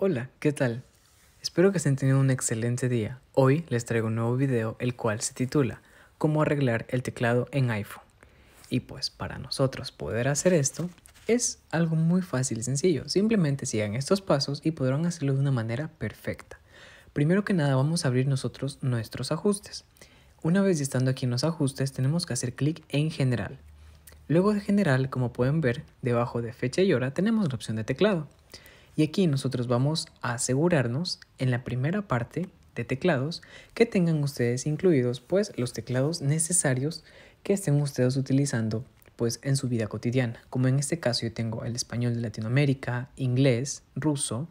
Hola, ¿qué tal? Espero que estén teniendo un excelente día. Hoy les traigo un nuevo video el cual se titula Cómo arreglar el teclado en iPhone. Y pues para nosotros poder hacer esto es algo muy fácil y sencillo. Simplemente sigan estos pasos y podrán hacerlo de una manera perfecta. Primero que nada vamos a abrir nosotros nuestros ajustes. Una vez estando aquí en los ajustes tenemos que hacer clic en general. Luego de general, como pueden ver, debajo de fecha y hora tenemos la opción de teclado. Y aquí nosotros vamos a asegurarnos en la primera parte de teclados que tengan ustedes incluidos pues los teclados necesarios que estén ustedes utilizando pues en su vida cotidiana. Como en este caso yo tengo el español de Latinoamérica, inglés, ruso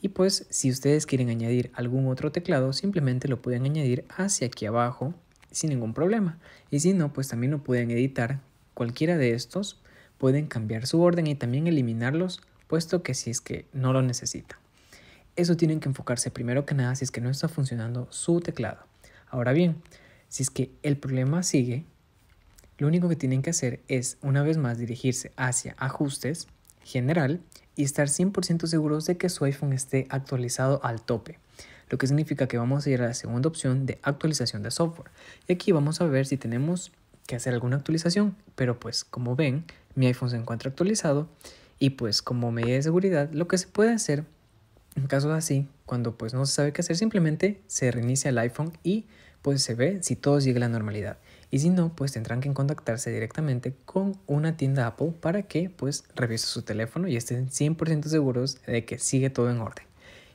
y pues si ustedes quieren añadir algún otro teclado simplemente lo pueden añadir hacia aquí abajo sin ningún problema. Y si no pues también lo pueden editar cualquiera de estos pueden cambiar su orden y también eliminarlos puesto que si es que no lo necesita. Eso tienen que enfocarse primero que nada si es que no está funcionando su teclado. Ahora bien, si es que el problema sigue, lo único que tienen que hacer es una vez más dirigirse hacia ajustes, general, y estar 100% seguros de que su iPhone esté actualizado al tope lo que significa que vamos a ir a la segunda opción de actualización de software. Y aquí vamos a ver si tenemos que hacer alguna actualización, pero pues como ven, mi iPhone se encuentra actualizado y pues como medida de seguridad, lo que se puede hacer en casos así, cuando pues no se sabe qué hacer, simplemente se reinicia el iPhone y pues se ve si todo sigue a la normalidad. Y si no, pues tendrán que contactarse directamente con una tienda Apple para que pues revise su teléfono y estén 100% seguros de que sigue todo en orden.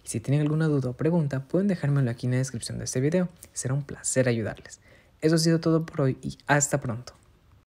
Y si tienen alguna duda o pregunta, pueden dejármelo aquí en la descripción de este video. Será un placer ayudarles. Eso ha sido todo por hoy y hasta pronto.